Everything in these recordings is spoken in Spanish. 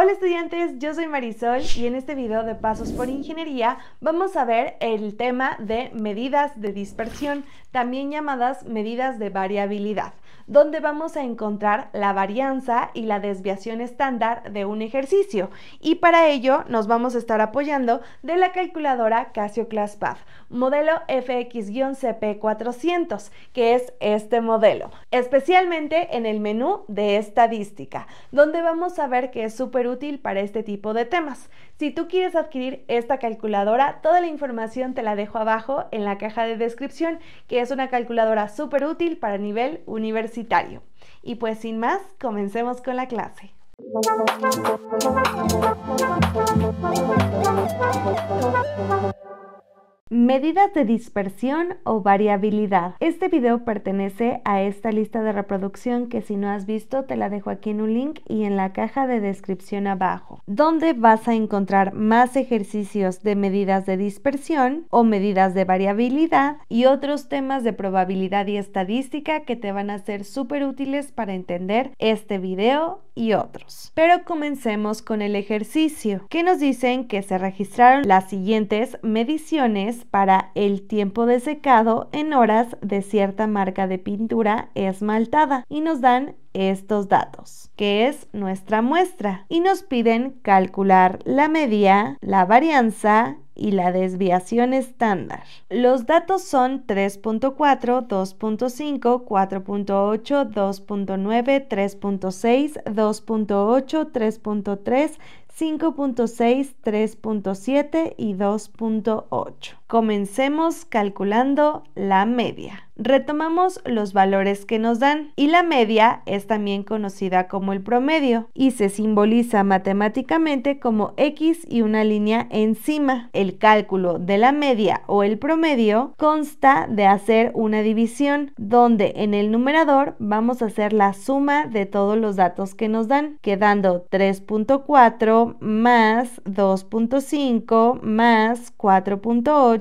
Hola estudiantes, yo soy Marisol y en este video de Pasos por Ingeniería vamos a ver el tema de medidas de dispersión, también llamadas medidas de variabilidad donde vamos a encontrar la varianza y la desviación estándar de un ejercicio. Y para ello nos vamos a estar apoyando de la calculadora Casio ClassPath, modelo FX-CP400, que es este modelo, especialmente en el menú de estadística, donde vamos a ver que es súper útil para este tipo de temas. Si tú quieres adquirir esta calculadora, toda la información te la dejo abajo en la caja de descripción, que es una calculadora súper útil para nivel universitario. Y pues sin más, comencemos con la clase. Medidas de dispersión o variabilidad. Este video pertenece a esta lista de reproducción que si no has visto te la dejo aquí en un link y en la caja de descripción abajo, donde vas a encontrar más ejercicios de medidas de dispersión o medidas de variabilidad y otros temas de probabilidad y estadística que te van a ser súper útiles para entender este video otros. Pero comencemos con el ejercicio, que nos dicen que se registraron las siguientes mediciones para el tiempo de secado en horas de cierta marca de pintura esmaltada y nos dan estos datos, que es nuestra muestra, y nos piden calcular la media, la varianza y la desviación estándar. Los datos son 3.4, 2.5, 4.8, 2.9, 3.6, 2.8, 3.3, 5.6, 3.7 y 2.8. Comencemos calculando la media. Retomamos los valores que nos dan y la media es también conocida como el promedio y se simboliza matemáticamente como x y una línea encima. El cálculo de la media o el promedio consta de hacer una división donde en el numerador vamos a hacer la suma de todos los datos que nos dan, quedando 3.4 más 2.5 más 4.8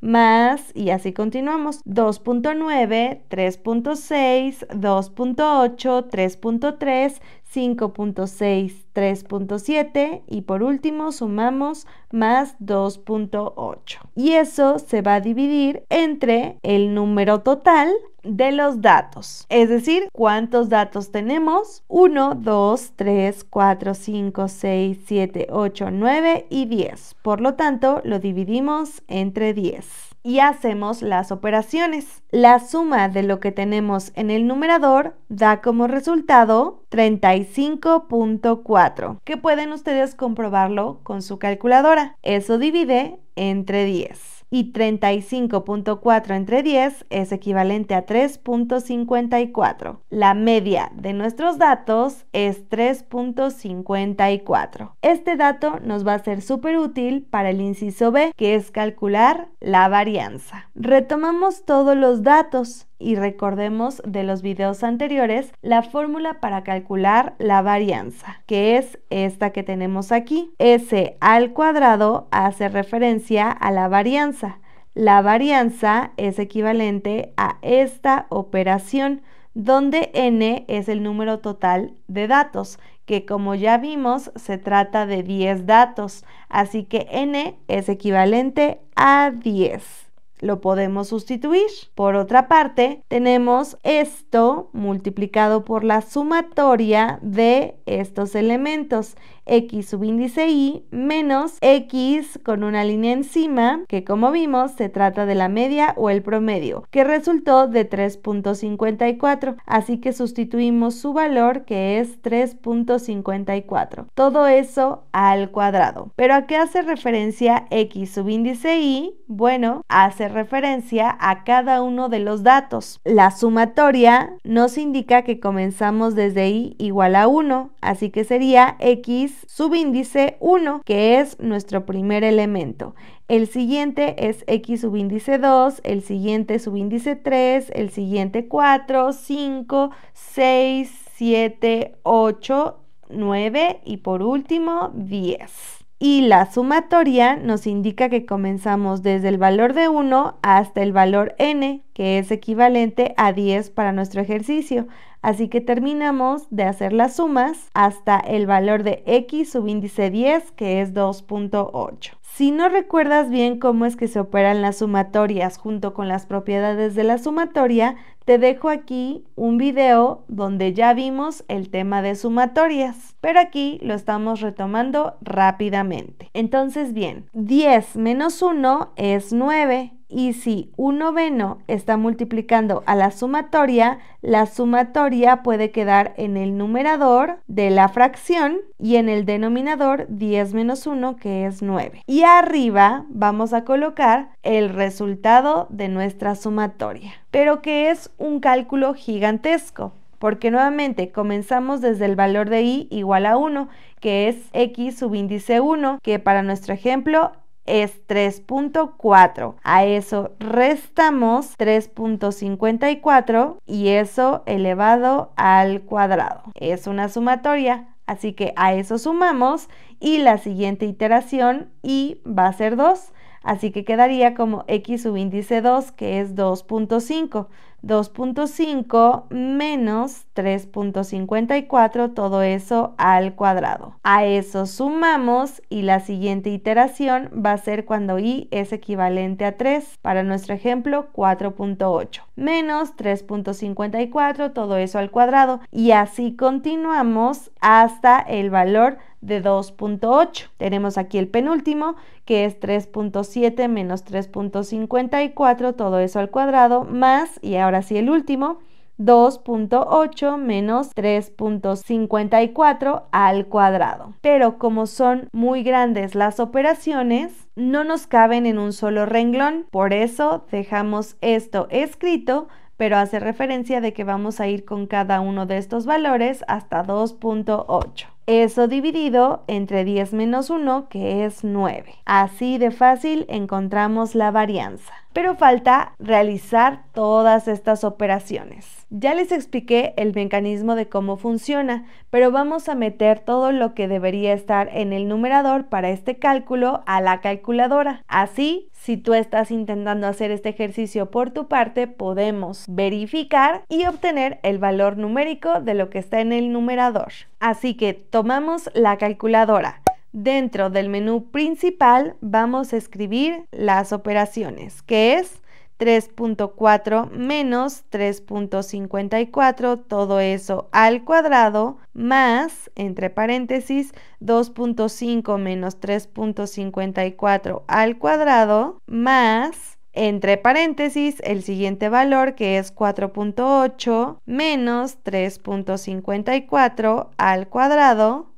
más, y así continuamos, 2.9, 3.6, 2.8, 3.3, 5.6, 3.7 y por último sumamos más 2.8. Y eso se va a dividir entre el número total de los datos, es decir, cuántos datos tenemos, 1, 2, 3, 4, 5, 6, 7, 8, 9 y 10. Por lo tanto, lo dividimos entre 10 y hacemos las operaciones. La suma de lo que tenemos en el numerador da como resultado 32. 35.4, que pueden ustedes comprobarlo con su calculadora. Eso divide entre 10. Y 35.4 entre 10 es equivalente a 3.54. La media de nuestros datos es 3.54. Este dato nos va a ser súper útil para el inciso B, que es calcular la varianza. Retomamos todos los datos y recordemos de los videos anteriores la fórmula para calcular la varianza, que es esta que tenemos aquí. S al cuadrado hace referencia a la varianza. La varianza es equivalente a esta operación donde n es el número total de datos, que como ya vimos se trata de 10 datos, así que n es equivalente a 10 lo podemos sustituir. Por otra parte, tenemos esto multiplicado por la sumatoria de estos elementos x subíndice y menos x con una línea encima, que como vimos se trata de la media o el promedio, que resultó de 3.54, así que sustituimos su valor que es 3.54. Todo eso al cuadrado. ¿Pero a qué hace referencia x subíndice y? Bueno, hace referencia a cada uno de los datos. La sumatoria nos indica que comenzamos desde y igual a 1, así que sería x subíndice 1, que es nuestro primer elemento. El siguiente es X subíndice 2, el siguiente subíndice 3, el siguiente 4, 5, 6, 7, 8, 9 y por último 10 y la sumatoria nos indica que comenzamos desde el valor de 1 hasta el valor n, que es equivalente a 10 para nuestro ejercicio. Así que terminamos de hacer las sumas hasta el valor de x subíndice 10, que es 2.8. Si no recuerdas bien cómo es que se operan las sumatorias junto con las propiedades de la sumatoria, te dejo aquí un video donde ya vimos el tema de sumatorias, pero aquí lo estamos retomando rápidamente. Entonces, bien, 10 menos 1 es 9 y si un noveno está multiplicando a la sumatoria, la sumatoria puede quedar en el numerador de la fracción y en el denominador 10 menos 1 que es 9. Y arriba vamos a colocar el resultado de nuestra sumatoria, pero que es un cálculo gigantesco. Porque nuevamente comenzamos desde el valor de i igual a 1, que es x subíndice 1, que para nuestro ejemplo es 3.4. A eso restamos 3.54 y eso elevado al cuadrado. Es una sumatoria. Así que a eso sumamos y la siguiente iteración y va a ser 2. Así que quedaría como x sub índice 2, que es 2.5. 2.5 menos 3.54, todo eso al cuadrado. A eso sumamos y la siguiente iteración va a ser cuando i es equivalente a 3, para nuestro ejemplo 4.8, menos 3.54, todo eso al cuadrado. Y así continuamos hasta el valor de 2.8. Tenemos aquí el penúltimo, que es 3.7 menos 3.54, todo eso al cuadrado, más, y ahora sí el último, 2.8 menos 3.54 al cuadrado. Pero como son muy grandes las operaciones, no nos caben en un solo renglón, por eso dejamos esto escrito pero hace referencia de que vamos a ir con cada uno de estos valores hasta 2.8. Eso dividido entre 10 menos 1, que es 9. Así de fácil encontramos la varianza pero falta realizar todas estas operaciones. Ya les expliqué el mecanismo de cómo funciona, pero vamos a meter todo lo que debería estar en el numerador para este cálculo a la calculadora. Así, si tú estás intentando hacer este ejercicio por tu parte, podemos verificar y obtener el valor numérico de lo que está en el numerador. Así que tomamos la calculadora Dentro del menú principal vamos a escribir las operaciones, que es 3.4 menos 3.54, todo eso al cuadrado, más, entre paréntesis, 2.5 menos 3.54 al cuadrado, más, entre paréntesis, el siguiente valor que es 4.8 menos 3.54 al cuadrado,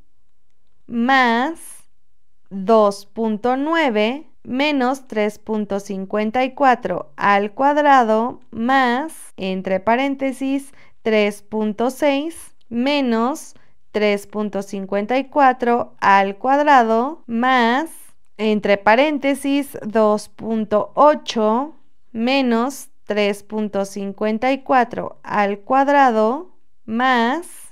más 2.9 menos 3.54 al cuadrado más, entre paréntesis, 3.6 menos 3.54 al cuadrado más, entre paréntesis, 2.8 menos 3.54 al cuadrado más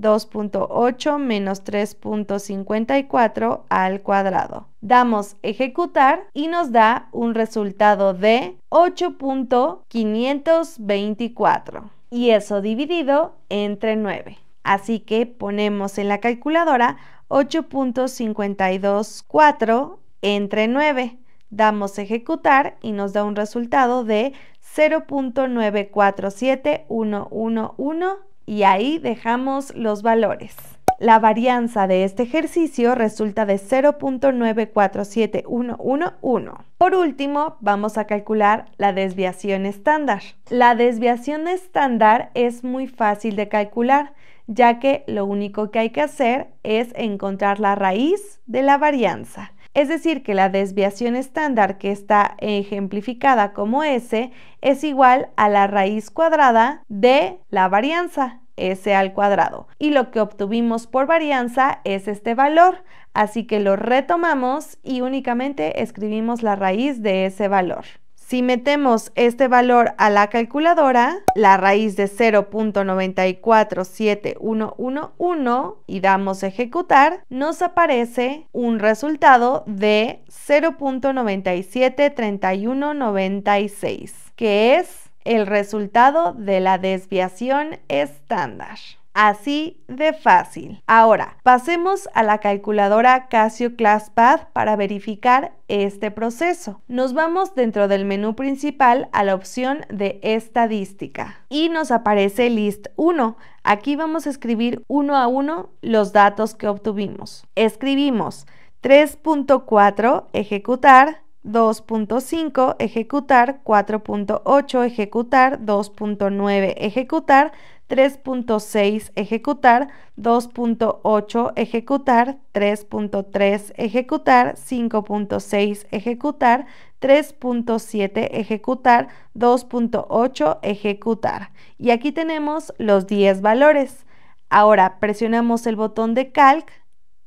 2.8 menos 3.54 al cuadrado. Damos ejecutar y nos da un resultado de 8.524 y eso dividido entre 9. Así que ponemos en la calculadora 8.524 entre 9. Damos ejecutar y nos da un resultado de 0.947111 y ahí dejamos los valores. La varianza de este ejercicio resulta de 0.947111. Por último, vamos a calcular la desviación estándar. La desviación estándar es muy fácil de calcular, ya que lo único que hay que hacer es encontrar la raíz de la varianza. Es decir, que la desviación estándar que está ejemplificada como S es igual a la raíz cuadrada de la varianza S al cuadrado. Y lo que obtuvimos por varianza es este valor, así que lo retomamos y únicamente escribimos la raíz de ese valor. Si metemos este valor a la calculadora, la raíz de 0.947111 y damos ejecutar, nos aparece un resultado de 0.973196, que es el resultado de la desviación estándar. Así de fácil. Ahora, pasemos a la calculadora Casio ClassPad para verificar este proceso. Nos vamos dentro del menú principal a la opción de estadística y nos aparece list 1. Aquí vamos a escribir uno a uno los datos que obtuvimos. Escribimos 3.4 ejecutar, 2.5 ejecutar, 4.8 ejecutar, 2.9 ejecutar, 3.6 ejecutar, 2.8 ejecutar, 3.3 ejecutar, 5.6 ejecutar, 3.7 ejecutar, 2.8 ejecutar. Y aquí tenemos los 10 valores. Ahora presionamos el botón de calc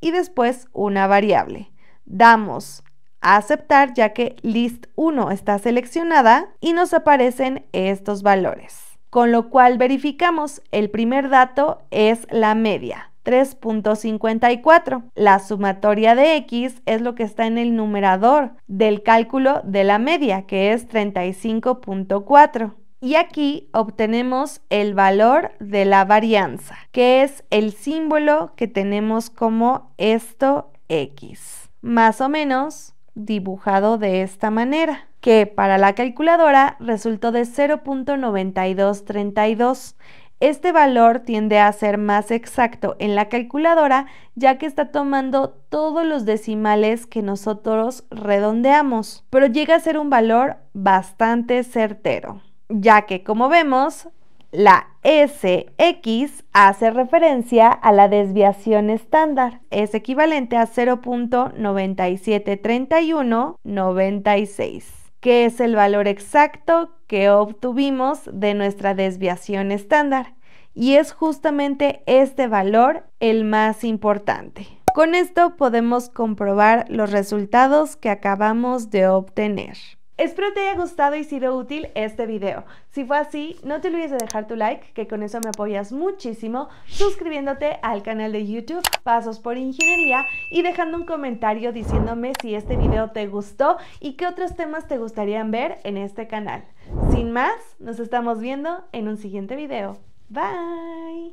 y después una variable. Damos a aceptar ya que list1 está seleccionada y nos aparecen estos valores con lo cual verificamos el primer dato es la media. 3.54. La sumatoria de x es lo que está en el numerador del cálculo de la media, que es 35.4. Y aquí obtenemos el valor de la varianza, que es el símbolo que tenemos como esto x. Más o menos dibujado de esta manera, que para la calculadora resultó de 0.9232. Este valor tiende a ser más exacto en la calculadora ya que está tomando todos los decimales que nosotros redondeamos, pero llega a ser un valor bastante certero, ya que como vemos la SX hace referencia a la desviación estándar. Es equivalente a 0.973196, que es el valor exacto que obtuvimos de nuestra desviación estándar. Y es justamente este valor el más importante. Con esto podemos comprobar los resultados que acabamos de obtener. Espero te haya gustado y sido útil este video. Si fue así, no te olvides de dejar tu like, que con eso me apoyas muchísimo, suscribiéndote al canal de YouTube Pasos por Ingeniería y dejando un comentario diciéndome si este video te gustó y qué otros temas te gustarían ver en este canal. Sin más, nos estamos viendo en un siguiente video. Bye.